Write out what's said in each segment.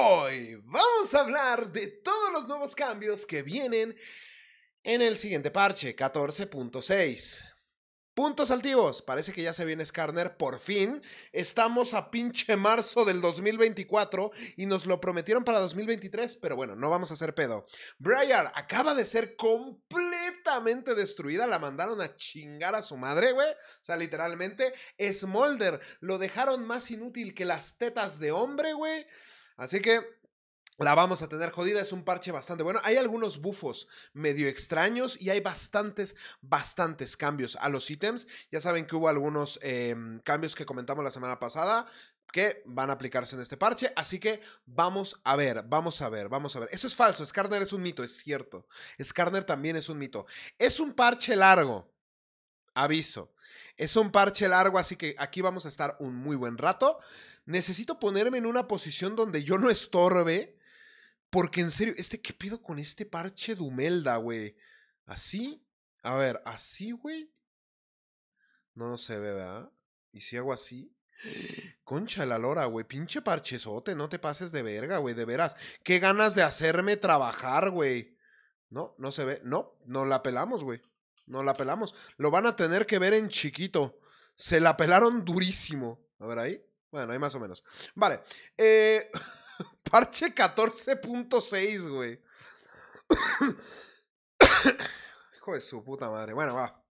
Hoy vamos a hablar de todos los nuevos cambios que vienen en el siguiente parche, 14.6. Puntos altivos, parece que ya se viene Skarner por fin. Estamos a pinche marzo del 2024 y nos lo prometieron para 2023, pero bueno, no vamos a hacer pedo. Briar acaba de ser completamente destruida, la mandaron a chingar a su madre, güey. O sea, literalmente, Smolder lo dejaron más inútil que las tetas de hombre, güey. Así que la vamos a tener jodida, es un parche bastante bueno. Hay algunos bufos medio extraños y hay bastantes, bastantes cambios a los ítems. Ya saben que hubo algunos em, cambios que comentamos la semana pasada que van a aplicarse en este parche, así que vamos a ver, vamos a ver, vamos a ver. Eso es falso, Skarner es un mito, es cierto. Skarner también es un mito. Es un parche largo, aviso. Es un parche largo, así que aquí vamos a estar un muy buen rato necesito ponerme en una posición donde yo no estorbe. Porque en serio, este, ¿qué pido con este parche de güey? Así. A ver, así, güey. No, se ve, ¿verdad? ¿Y si hago así? Concha la lora, güey. Pinche parchesote, no te pases de verga, güey. De veras. Qué ganas de hacerme trabajar, güey. No, no se ve. No, no la pelamos, güey. No la pelamos. Lo van a tener que ver en chiquito. Se la pelaron durísimo. A ver ahí. Bueno, hay más o menos. Vale. Eh, parche 14.6, güey. Hijo de su puta madre. Bueno, va.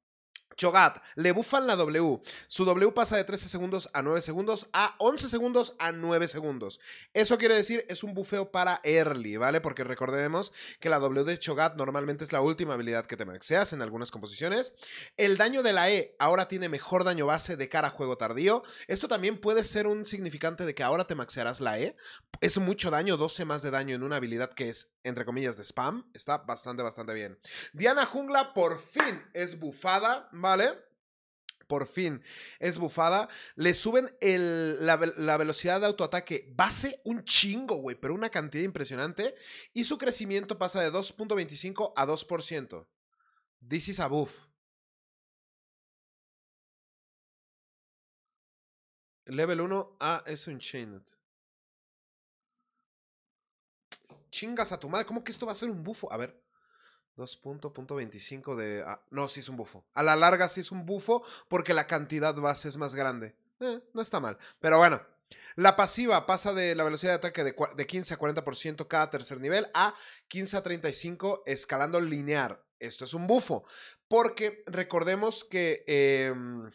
Chogat, le bufan la W. Su W pasa de 13 segundos a 9 segundos a 11 segundos a 9 segundos. Eso quiere decir es un bufeo para early, ¿vale? Porque recordemos que la W de Chogat normalmente es la última habilidad que te maxeas en algunas composiciones. El daño de la E ahora tiene mejor daño base de cara a juego tardío. Esto también puede ser un significante de que ahora te maxearás la E. Es mucho daño, 12 más de daño en una habilidad que es, entre comillas, de spam. Está bastante, bastante bien. Diana Jungla por fin es bufada. ¿vale? Por fin es bufada. Le suben la, velocidad de autoataque base un chingo, güey, pero una cantidad impresionante. Y su crecimiento pasa de 2.25 a 2%. This is a buff. Level 1 A ah, es un chain Chingas a tu madre, ¿cómo que esto va a ser un bufo? A ver. 2.25 de... Ah, no, sí es un bufo. A la larga sí es un bufo porque la cantidad base es más grande. Eh, no está mal. Pero bueno, la pasiva pasa de la velocidad de ataque de, 15 a 40% cada tercer nivel a 15 a 35 escalando lineal. Esto es un bufo. Porque recordemos que... Em,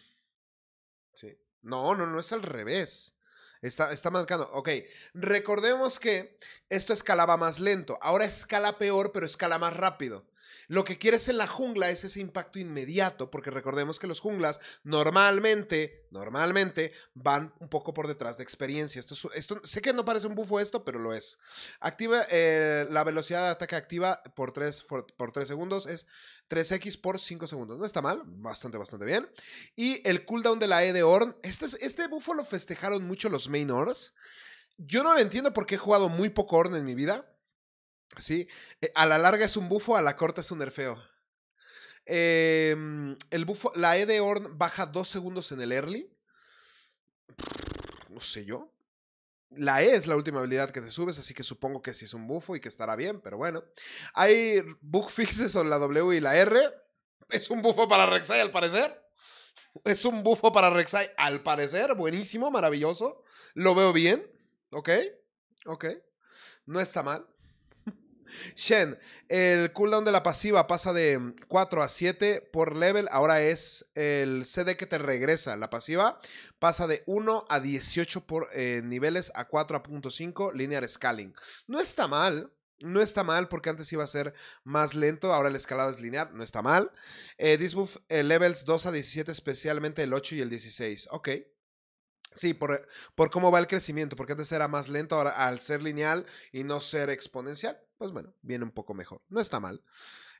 sí. No, no, no es al revés. Está, está marcando. Ok. Recordemos que esto escalaba más lento. Ahora escala peor, pero escala más rápido. Lo que quieres en la jungla es ese impacto inmediato, porque recordemos que los junglas normalmente, normalmente van un poco por detrás de experiencia. Esto, sé que no parece un bufo esto, pero lo es. Activa eh, la velocidad de ataque activa por 3, por, segundos, es 3x por 5 segundos. No está mal, bastante, bastante bien. Y el cooldown de la E de Orn, este, este bufo lo festejaron mucho los main Orns. Yo no lo entiendo porque he jugado muy poco Orn en mi vida. Sí, eh, a la larga es un bufo, a la corta es un nerfeo. Em, el bufo, la E de Horn baja dos segundos en el early. No sé yo. La E es la última habilidad que te subes, así que supongo que sí es un bufo y que estará bien, pero bueno. Hay bug fixes en la W y la R. Es un bufo para Rek'Sai al parecer. Es un bufo para Rek'Sai al parecer. Buenísimo, maravilloso. Lo veo bien. Ok, ok. No está mal. Shen, el cooldown de la pasiva pasa de 4 a 7 por level. Ahora es el CD que te regresa. La pasiva pasa de 1 a 18 por eh, niveles a 4.5 linear scaling. No está mal. No está mal porque antes iba a ser más lento, ahora el escalado es lineal, no está mal. Eh, Disbuff eh, levels 2 a 17, especialmente el 8 y el 16. Ok, Sí, por, por, cómo va el crecimiento, porque antes era más lento, ahora al ser lineal y no ser exponencial, pues bueno, viene un poco mejor. No está mal.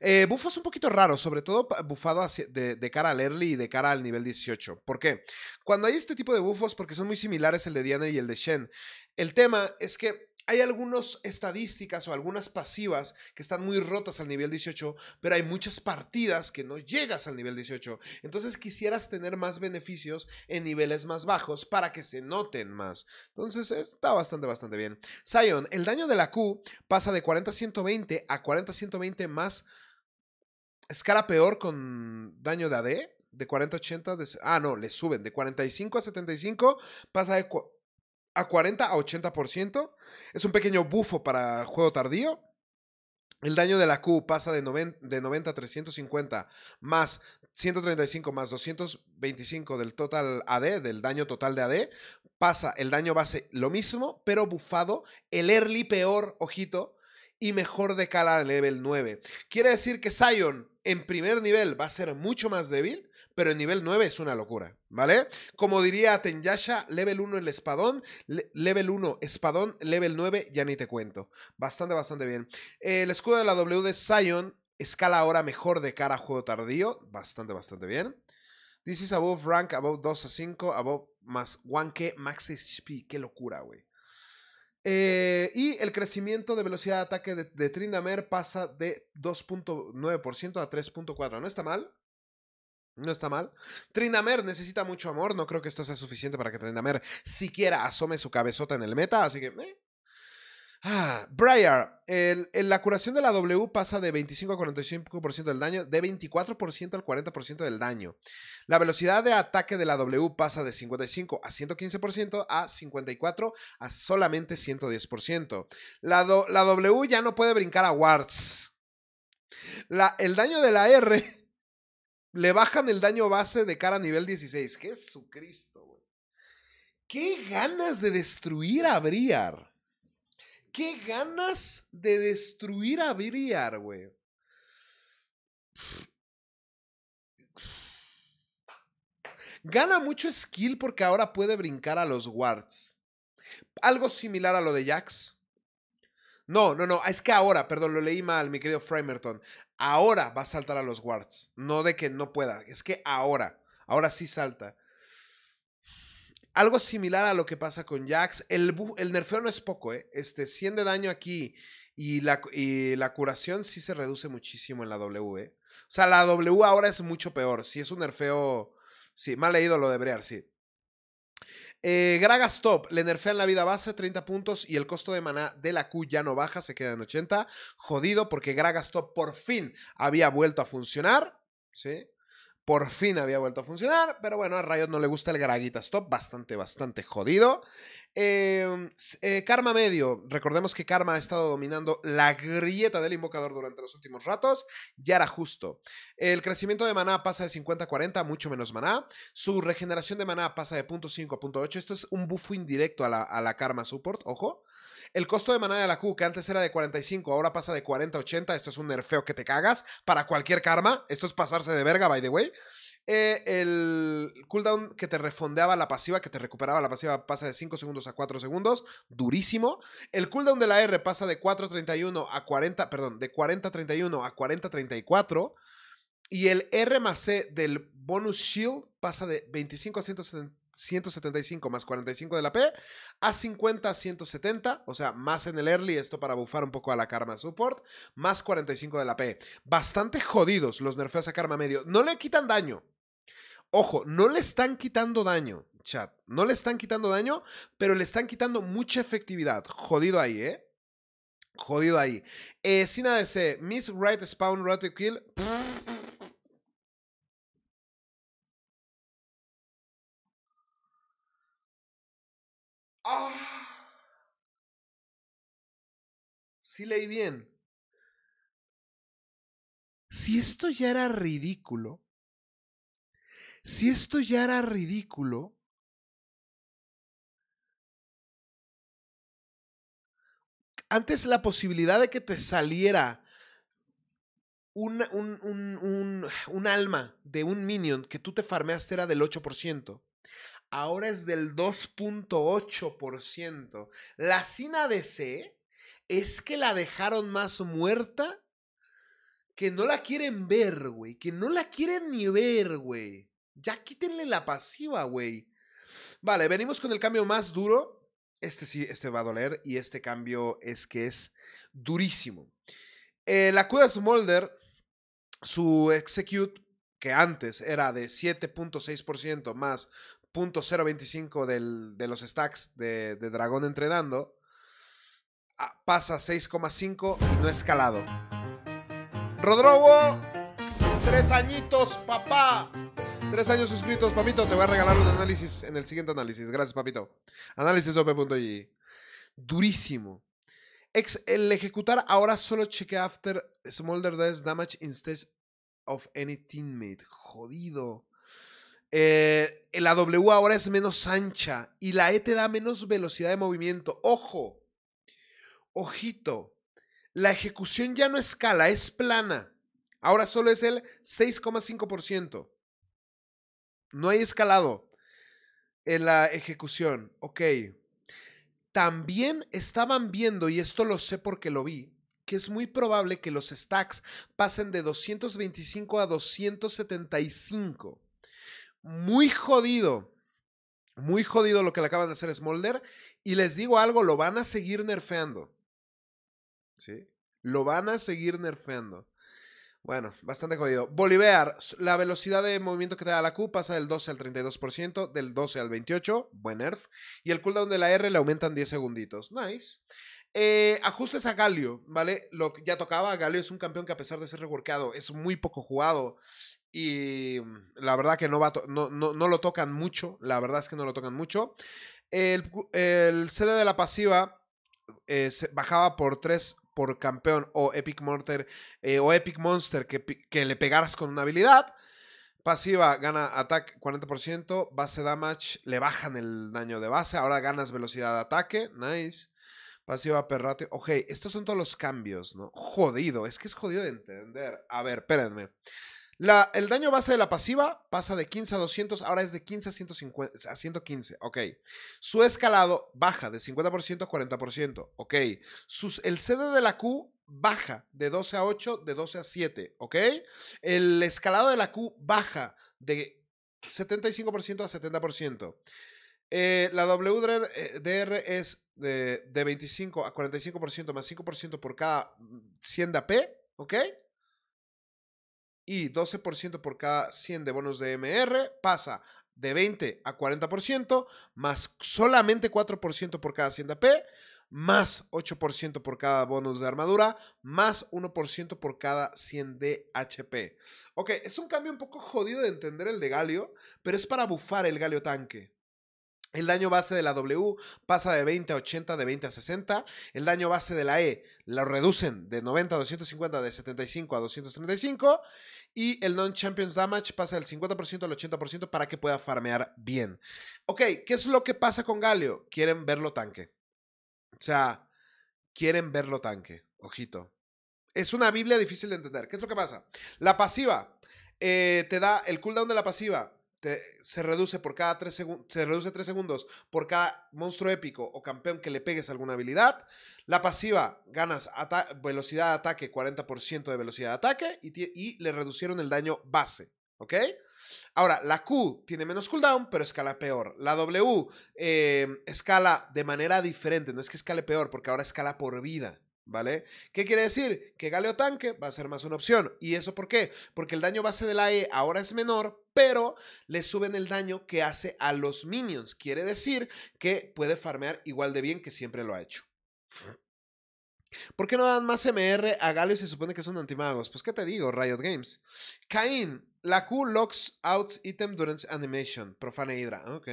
Eh, bufos un poquito raros. sobre todo bufado de, de, cara al early y de cara al nivel 18. ¿Por qué? Cuando hay este tipo de bufos, porque son muy similares el de Diana y el de Shen, el tema es que hay algunas estadísticas o algunas pasivas que están muy rotas al nivel 18, pero hay muchas partidas que no llegas al nivel 18. Entonces quisieras tener más beneficios en niveles más bajos para que se noten más. Entonces está bastante, bastante bien. Sion, el daño de la Q pasa de 40-120 a 40-120 más escala peor con daño de AD. De 40 80, de, ah, no, le suben. De 45 a 75 pasa de a 40 a 80%. Es un pequeño bufo para juego tardío. El daño de la Q pasa de 90, de 90 a 350 más 135 más 225 del total AD, del daño total de AD. Pasa el daño base lo mismo, pero bufado. El early peor, ojito, y mejor de cara al level 9. Quiere decir que Sion en primer nivel va a ser mucho más débil pero en nivel 9 es una locura, ¿vale? Como diría Tenyasha, level 1 el espadón, level 1 espadón, level 9 ya ni te cuento. Bastante, bastante bien. El escudo de la W de Sion escala ahora mejor de cara a juego tardío, bastante, bastante bien. This is above rank, above 2 a 5, above más 1K max HP, qué locura, güey. Eh, y el crecimiento de velocidad de ataque de, de Trindamer pasa de 2.9% a 3.4%. No está mal. No está mal. Trindamer necesita mucho amor. No creo que esto sea suficiente para que Trindamer siquiera asome su cabezota en el meta. Así que. Ah, Briar, el, la curación de la W pasa de 25 a 45% del daño, de 24% al 40% del daño. La velocidad de ataque de la W pasa de 55 a 115%, a 54 a solamente 110%. La, la W ya no puede brincar a wards. La, el daño de la R le bajan el daño base de cara a nivel 16. Jesucristo, güey. ¿Qué ganas de destruir a Briar? ¿Qué ganas de destruir a Briar, güey? Gana mucho skill porque ahora puede brincar a los wards. Algo similar a lo de Jax. No, no, no, es que ahora, perdón, lo leí mal, mi querido Framerton. Ahora va a saltar a los guards. No de que no pueda, es que ahora, ahora sí salta. Algo similar a lo que pasa con Jax. El, nerfeo no es poco, ¿eh? Este, 100 de daño aquí y la, y la curación sí se reduce muchísimo en la W. ¿eh? O sea, la W ahora es mucho peor. Si es un nerfeo. Sí, mal leído lo de Brear, sí. Eh, top le nerfean la vida base 30 puntos y el costo de maná de la Q ya no baja, se queda en 80. Jodido porque Gragas top por fin había vuelto a funcionar. ¿sí? Por fin había vuelto a funcionar, pero bueno, a Riot no le gusta el Garaguita Stop, bastante, bastante jodido. Em, eh, Karma Medio, recordemos que Karma ha estado dominando la grieta del invocador durante los últimos ratos, ya era justo. El crecimiento de maná pasa de 50 a 40, mucho menos maná. Su regeneración de maná pasa de 0.5 a 0.8, esto es un buffo indirecto a la Karma Support, ojo. El costo de manada de la Q, que antes era de 45, ahora pasa de 40 a 80. Esto es un nerfeo que te cagas para cualquier karma. Esto es pasarse de verga, by the way. Eh, el cooldown que te refondeaba la pasiva, que te recuperaba la pasiva, pasa de 5 segundos a 4 segundos. Durísimo. El cooldown de la R pasa de 4.31 a 40, perdón, de 40.31 a 34. Y el R más C del bonus shield pasa de 25 a 170. 175 más 45 de la P a 50 170, o sea, más en el early, esto para bufar un poco a la Karma Support, más 45 de la P. Bastante jodidos los nerfeos a Karma medio. No le quitan daño. Ojo, no le están quitando daño, chat. No le están quitando daño, pero le están quitando mucha efectividad. Jodido ahí, ¿eh? Jodido ahí. Eh, de ADC, Miss Right Spawn Rotate Kill. Si leí bien. Si esto ya era ridículo, si esto ya era ridículo, antes la posibilidad de que te saliera un, un, un, un, alma de un minion que tú te farmeaste era del 8%. Ahora es del 2.8%. La Sina DC es que la dejaron más muerta que no la quieren ver, güey. Que no la quieren ni ver, güey. Ya quítenle la pasiva, güey. Vale, venimos con el cambio más duro. Este sí, este va a doler. Y este cambio es que es durísimo. Eh, la cuda Smolder, su execute, que antes era de 7.6% más del de los stacks de, de dragón entrenando, pasa 6,5 y no escalado. Rodrogo, tres añitos, papá. Tres años suscritos, papito. Te voy a regalar un análisis en el siguiente análisis. Gracias, papito. Análisis OP.y. Durísimo. Ex, el ejecutar ahora solo cheque after smolder does damage instead of any teammate. Jodido. Eh, la W ahora es menos ancha y la E te da menos velocidad de movimiento. ¡Ojo! Ojito, la ejecución ya no escala, es plana. Ahora solo es el 6,5%. No hay escalado en la ejecución. Ok. También estaban viendo, y esto lo sé porque lo vi, que es muy probable que los stacks pasen de 225 a 275. Muy jodido. Muy jodido lo que le acaban de hacer Smolder. Y les digo algo, lo van a seguir nerfeando. ¿sí? Lo van a seguir nerfeando. Bueno, bastante jodido. Bolivar, la velocidad de movimiento que te da la Q pasa del 12 al 32%, del 12 al 28%, buen nerf. Y el cooldown de la R le aumentan 10 segunditos. Nice. Eh, ajustes a Galio, ¿vale? Lo ya tocaba, Galio es un campeón que a pesar de ser reworkado, es muy poco jugado. Y mm, la verdad que no, va no, lo tocan mucho, la verdad es que no lo tocan mucho. El, CD de la pasiva eh, bajaba por 3 por campeón o Epic Monster, eh, o Epic Monster que, le pegaras con una habilidad. Pasiva gana ataque 40%, base damage, le bajan el daño de base, ahora ganas velocidad de ataque, nice. Pasiva perrate. ok, estos son todos los cambios, ¿no? Jodido, es que es jodido de entender. A ver, espérenme el daño base de la pasiva pasa de 15 a 200, ahora es de 15 a, 150, 115, ok. Su escalado baja de 50% a 40%, ok. el CD de la Q baja de 12 a 8, de 12 a 7, ok. El escalado de la Q baja de 75% a 70%. Eh, la WDR eh, es de, 25 a 45% más 5% por cada 100 mm, P, AP, ¿ok? y 12% por cada 100 de bonos de MR pasa de 20 a 40%, más solamente 4% por cada 100 de AP, más 8% por cada bonus de armadura, más 1% por cada 100 de HP. Ok, es un cambio un poco jodido de entender el de Galio, pero es para bufar el Galio tanque. El daño base de la W pasa de 20 a 80, de 20 a 60. El daño base de la E lo reducen de 90 a 250, de 75 a 235. Y el non-champions damage pasa del 50% al 80% para que pueda farmear bien. Ok, ¿qué es lo que pasa con Galio? Quieren verlo tanque. O sea, quieren verlo tanque. Ojito. Es una Biblia difícil de entender. ¿Qué es lo que pasa? La pasiva eh, te da el cooldown de la pasiva se reduce por cada tres se reduce 3 segundos por cada monstruo épico o campeón que le pegues alguna habilidad. La pasiva ganas velocidad de ataque, 40% de velocidad de ataque y, le reducieron el daño base. ¿Ok? Ahora, la Q tiene menos cooldown, pero escala peor. La W eh, escala de manera diferente, no es que escale peor, porque ahora escala por vida. ¿Vale? ¿Qué quiere decir? Que Galeo Tanque va a ser más una opción. ¿Y eso por qué? Porque el daño base de la E ahora es menor, pero le suben el daño que hace a los minions. Quiere decir que puede farmear igual de bien que siempre lo ha hecho. ¿Por qué no dan más MR a Galio y se supone que son antimagos? Pues qué te digo, Riot Games. Cain, la Q locks out item during animation. Profane Hydra. Ok.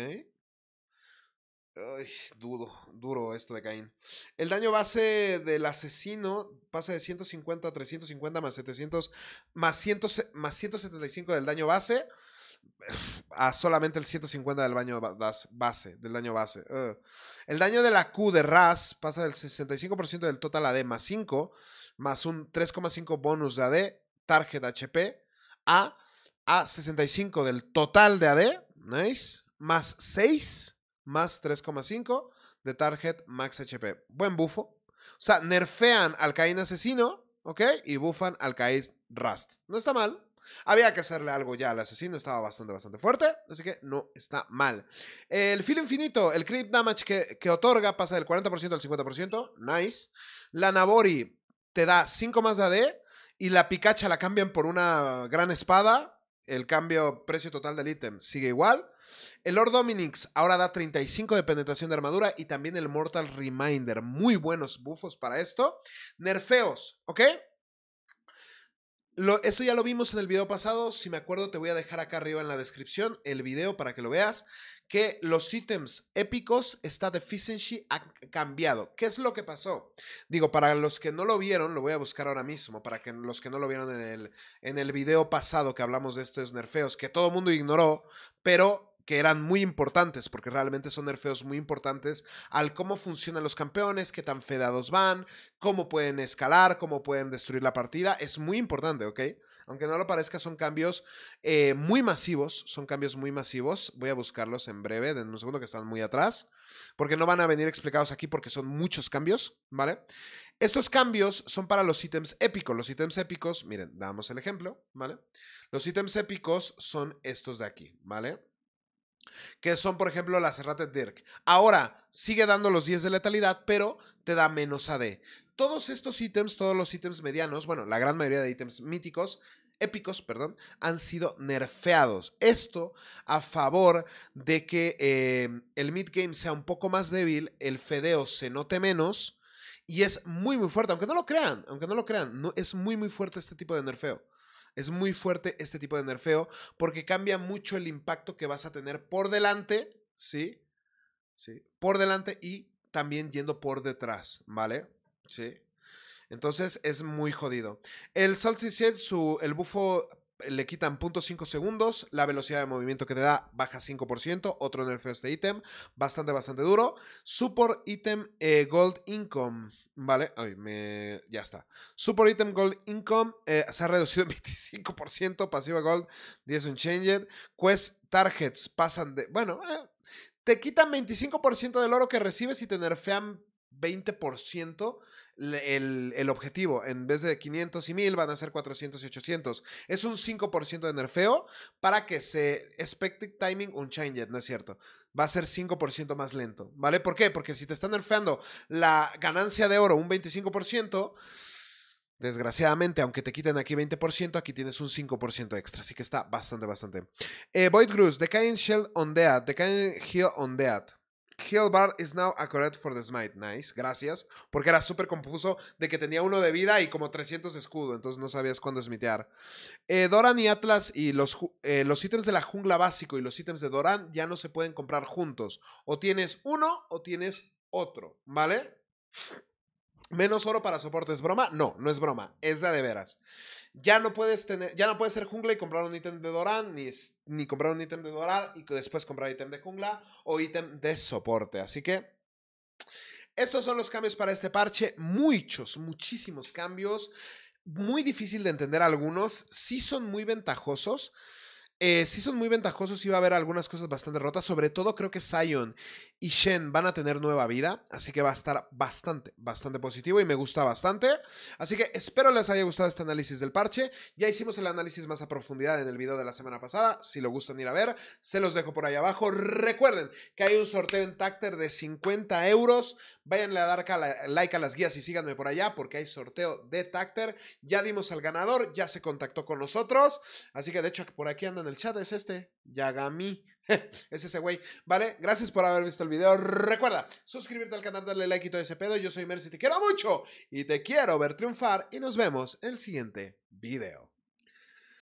Dudo, duro, duro esto de Caín. El daño base del asesino pasa de 150 a 350 más 700 más, 175 del daño base a solamente el 150 del daño base, del daño base. El daño de la Q de Ras pasa del 65% del total AD más 5 más un 3,5 bonus de AD target HP a 65 del total de AD, es? más 6 más 3,5 de target max HP. Buen bufo. O sea, nerfean al Caín asesino, ¿ok? Y bufan al Caín Rust. No está mal. Había que hacerle algo ya al asesino, estaba bastante, bastante fuerte, así que no está mal. El filo infinito, el creep damage que, que otorga pasa del 40% al 50%, nice. La Nabori te da 5 más de AD y la picacha la cambian por una gran espada, el cambio precio total del ítem sigue igual. El Lord Dominix ahora da 35 de penetración de armadura y también el Mortal Reminder. Muy buenos bufos para esto. Nerfeos, ¿ok? esto ya lo vimos en el video pasado, si me acuerdo te voy a dejar acá arriba en la descripción el video para que lo veas, que los ítems épicos, esta deficiency ha cambiado. ¿Qué es lo que pasó? Digo, para los que no lo vieron, lo voy a buscar ahora mismo, para que los que no lo vieron en el, en el video pasado que hablamos de estos nerfeos, que todo el mundo ignoró, pero que eran muy importantes, porque realmente son nerfeos muy importantes al cómo funcionan los campeones, qué tan fedados van, cómo pueden escalar, cómo pueden destruir la partida. Es muy importante, ¿ok? Aunque no lo parezca, son cambios eh, muy masivos, son cambios muy masivos. Voy a buscarlos en breve, en un segundo que están muy atrás, porque no van a venir explicados aquí porque son muchos cambios, ¿vale? Estos cambios son para los ítems épicos. Los ítems épicos, miren, damos el ejemplo, ¿vale? Los ítems épicos son estos de aquí, ¿vale? que son, por ejemplo, las Serrated Dirk. Ahora, sigue dando los 10 de letalidad, pero te da menos AD. Todos estos ítems, todos los ítems medianos, bueno, la gran mayoría de ítems míticos, épicos, perdón, han sido nerfeados. Esto a favor de que em, el mid-game sea un poco más débil, el fedeo se note menos y es muy, muy fuerte, aunque no lo crean, aunque no lo crean, no, es muy, muy fuerte este tipo de nerfeo. Es muy fuerte este tipo de nerfeo porque cambia mucho el impacto que vas a tener por delante, ¿sí? ¿Sí? Por delante y también yendo por detrás, ¿vale? Sí. Entonces es muy jodido. El Solstice, su, el bufo le quitan 0.5 segundos, la velocidad de movimiento que te da baja 5%, otro nerf este ítem, bastante, bastante duro. super ítem eh, Gold Income, ¿vale? Ay, me... Ya está. super ítem Gold Income eh, se ha reducido 25%, pasiva Gold 10 Unchanged. Quest Targets pasan de... Bueno, eh, te quitan 25% del oro que recibes y te nerfean 20% el, objetivo. En vez de 500 y 1000 van a ser 400 y 800. Es un 5% de nerfeo para que se expected timing un change, ¿no es cierto? Va a ser 5% más lento, ¿vale? ¿Por qué? Porque si te están nerfeando la ganancia de oro un 25%, Desgraciadamente, aunque te quiten aquí 20%, aquí tienes un 5% extra. Así que está bastante, bastante. Eh, Void Cruz, The Shell on Dead. The heal on Dead bar is now accurate for the smite. Nice, gracias. Porque era súper confuso de que tenía uno de vida y como 300 de escudo, entonces no sabías cuándo smitear. Eh, Doran y Atlas y los, eh, los ítems de la jungla básico y los ítems de Doran ya no se pueden comprar juntos. O tienes uno o tienes otro, ¿vale? Menos oro para soporte, ¿es broma? No, no es broma, es de de veras. Ya no puedes tener, ya no puedes ser jungla y comprar un ítem de Doran, ni, ni comprar un ítem de Doran y después comprar ítem de jungla o ítem de soporte. Así que estos son los cambios para este parche, muchos, muchísimos cambios, muy difícil de entender algunos, sí son muy ventajosos eh, sí son muy ventajosos y va a haber algunas cosas bastante rotas. Sobre todo creo que Sion y Shen van a tener nueva vida. Así que va a estar bastante, bastante positivo y me gusta bastante. Así que espero les haya gustado este análisis del parche. Ya hicimos el análisis más a profundidad en el video de la semana pasada. Si lo gustan ir a ver, se los dejo por ahí abajo. Recuerden que hay un sorteo en Tacter de 50 euros. Váyanle a dar like a las guías y síganme por allá porque hay sorteo de Tacter. Ya dimos al ganador, ya se contactó con nosotros. Así que de hecho por aquí andan el chat es este, Yagami. es ese güey. Vale, gracias por haber visto el video. Recuerda, suscribirte al canal, darle like y todo ese pedo. Yo soy Mercy, te quiero mucho y te quiero ver triunfar. Y nos vemos en el siguiente video.